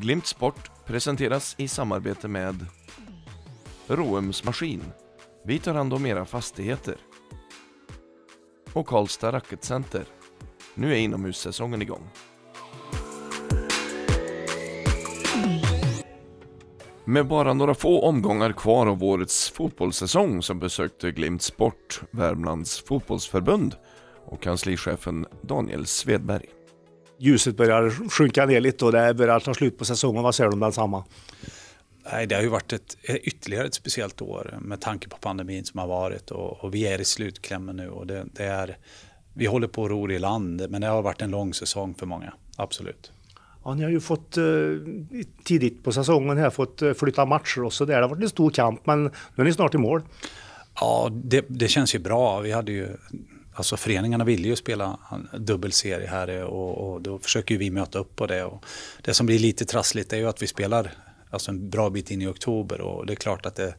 Glimt Sport presenteras i samarbete med Roems Maskin. Vi tar hand om era fastigheter. Och Karlstad Racketcenter. Nu är inomhussäsongen igång. Med bara några få omgångar kvar av årets fotbollssäsong så besökte Glimt Sport Värmlands fotbollsförbund och kanslichefen Daniel Svedberg ljuset börjar sjunka ner lite och det börjar ta slut på säsongen. Vad säger du om densamma? Nej, det har ju varit ett, eh, ytterligare ett speciellt år med tanke på pandemin som har varit och, och vi är i slutklämmen nu och det, det är, vi håller på att ro i land men det har varit en lång säsong för många, absolut. Ja, ni har ju fått eh, tidigt på säsongen här fått eh, flytta matcher och så där. Det har varit en stor kamp men nu är ni snart i mål. Ja, det, det känns ju bra. Vi hade ju alltså föreningarna ville ju spela dubbel serieherre eh, och, och då försöker vi möta upp på det. Och det som blir lite trassligt är ju att vi spelar alltså en bra bit in i oktober och det är klart att det,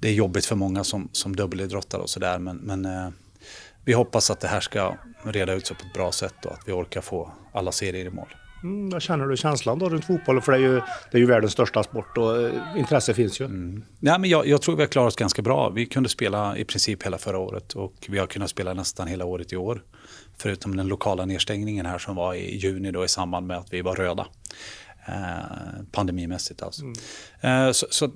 det är jobbigt för många som, som dubbelidrottar och sådär men, men eh, vi hoppas att det här ska reda ut sig på ett bra sätt och att vi orkar få alla serier i mål. Mm, vad känner du känslan då runt fotbollen? För det är ju, det är ju världens största sport och eh, intresse finns ju. Mm. Nej, men jag, jag, tror vi har klarat oss ganska bra. Vi kunde spela i princip hela förra året och vi har kunnat spela nästan hela året i år. Förutom den lokala nedstängningen här som var i juni då i samband med att vi var röda. Eh, pandemimässigt alltså. Mm. Eh, så, så,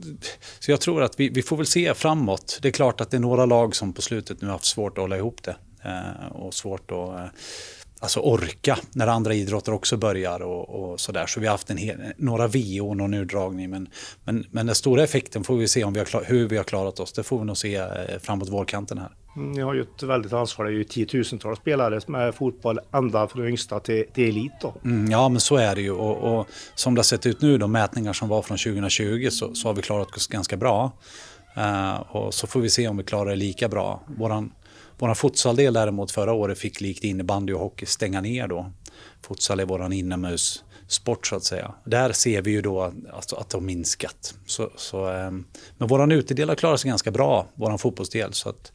så, jag tror att vi, vi får väl se framåt. Det är klart att det är några lag som på slutet nu har haft svårt att hålla ihop det. Eh, och svårt att eh, alltså orka när andra idrotter också börjar och, och sådär. Så vi har haft en hel, några VO och någon urdragning. Men, men, men den stora effekten får vi se om vi har, hur vi har klarat oss. Det får vi nog se eh, framåt vårkanten här. Mm, ni har ju ett väldigt ansvar. Det är ju tiotusentals spelare med fotboll ända från yngsta till, till elit. Då. Mm, ja, men så är det ju. Och, och, som det har sett ut nu, de mätningar som var från 2020, så, så har vi klarat oss ganska bra. Uh, och så får vi se om vi klarar det lika bra. Våran vår futsaldel däremot förra året fick likt innebandy och hockey stänga ner då. Futsal är vår inomhussport så att säga. Där ser vi ju då att, alltså, att det har minskat. Så, så, ehm, men vår utedel har klarat sig ganska bra, vår fotbollsdel. Så att,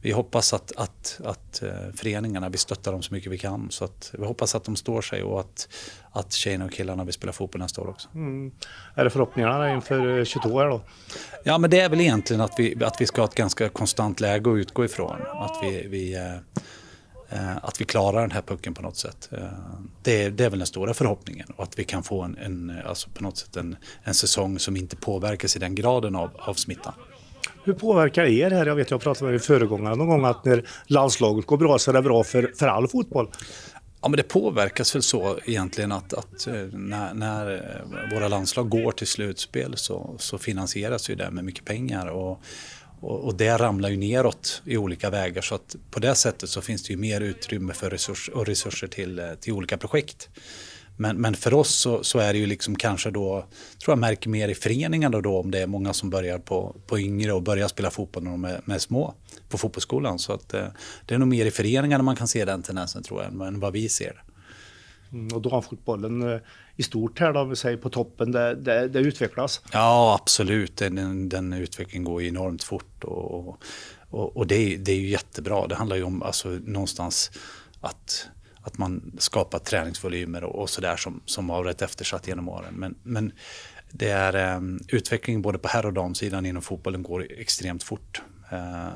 vi hoppas att, att, att eh, föreningarna, vi stöttar dem så mycket vi kan. Så att vi hoppas att de står sig och att, att tjejerna och killarna vill spela fotboll nästa år också. Mm. Är det förhoppningarna inför 22 eh, då? Ja, men det är väl egentligen att vi, att vi ska ha ett ganska konstant läge att utgå ifrån. Att vi, vi eh, att vi klarar den här pucken på något sätt. Det är, det är väl den stora förhoppningen. Och att vi kan få en, en, alltså på något sätt en, en säsong som inte påverkas i den graden av, av smittan. Hur påverkar det er här? Jag vet, jag pratade med er föregångare någon gång att när landslaget går bra så är det bra för, för all fotboll. Ja, men det påverkas väl så egentligen att, att eh, när, när, eh, våra landslag går till slutspel så, så finansieras ju det med mycket pengar. och, och, det ramlar ju neråt i olika vägar så att på det sättet så finns det ju mer utrymme för resurs, och resurser till, eh, till olika projekt. Men, men för oss så, så, är det ju liksom kanske då, tror jag märker mer i föreningarna då, om det är många som börjar på, på yngre och börjar spela fotboll när de är, är små på fotbollsskolan. Så att, eh, det är nog mer i föreningarna man kan se den tendensen tror jag, än vad vi ser. Mm, och fotbollen eh, i stort här då, vi säger på toppen, det, det, det utvecklas? Ja, absolut. Den, den utvecklingen går enormt fort och, och, och det, är, det är ju jättebra. Det handlar ju om alltså, någonstans att att man skapar träningsvolymer och, och sådär som, som har varit eftersatt genom åren. Men, men det är eh, utvecklingen både på herr och damsidan inom fotbollen går extremt fort. Eh,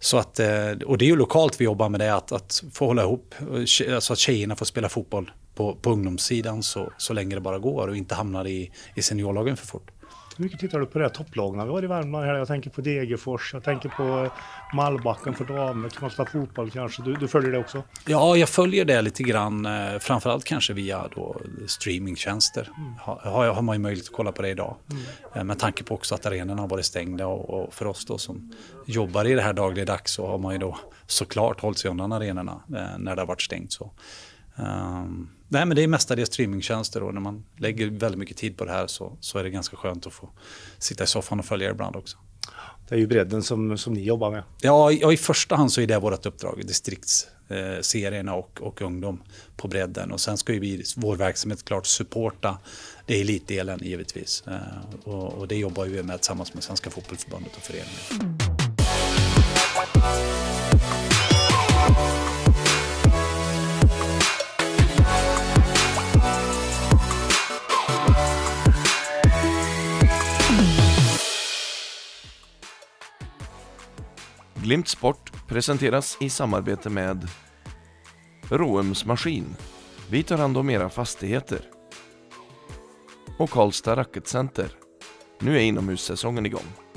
så att, eh, och det är ju lokalt vi jobbar med det, att, att få hålla ihop, så alltså att tjejerna får spela fotboll på, på ungdomssidan så, så länge det bara går och inte hamnar i, i seniorlagen för fort. Hur mycket tittar du på det topplag när vi var i Värmland? Här? Jag tänker på Degerfors, jag tänker på Malbacken för damer, Karlstad fotboll kanske. Du, du, följer det också? Ja, jag följer det lite grann. Eh, framförallt kanske via då streamingtjänster. Mm. Har, har man ju möjlighet att kolla på det idag. Mm. Eh, med tanke på också att arenorna har varit stängda och, och, för oss då som jobbar i det här dagligdags så har man ju då såklart hållit sig undan arenorna eh, när det har varit stängt. Så Um, nej, men det är mestadels streamingtjänster och när man lägger väldigt mycket tid på det här så, så är det ganska skönt att få sitta i soffan och följa ibland också. Det är ju bredden som, som ni jobbar med. Ja, ja, i första hand så är det vårt uppdrag, distriktsserierna eh, och, och ungdom på bredden. Och sen ska ju vi, vår verksamhet klart supporta det är elitdelen givetvis. Eh, och, och, det jobbar vi med tillsammans med Svenska Fotbollförbundet och föreningen. Glimt Sport presenteras i samarbete med Roems Maskin. Vi tar hand om era fastigheter. Och Karlstad Racketcenter. Nu är inomhussäsongen igång.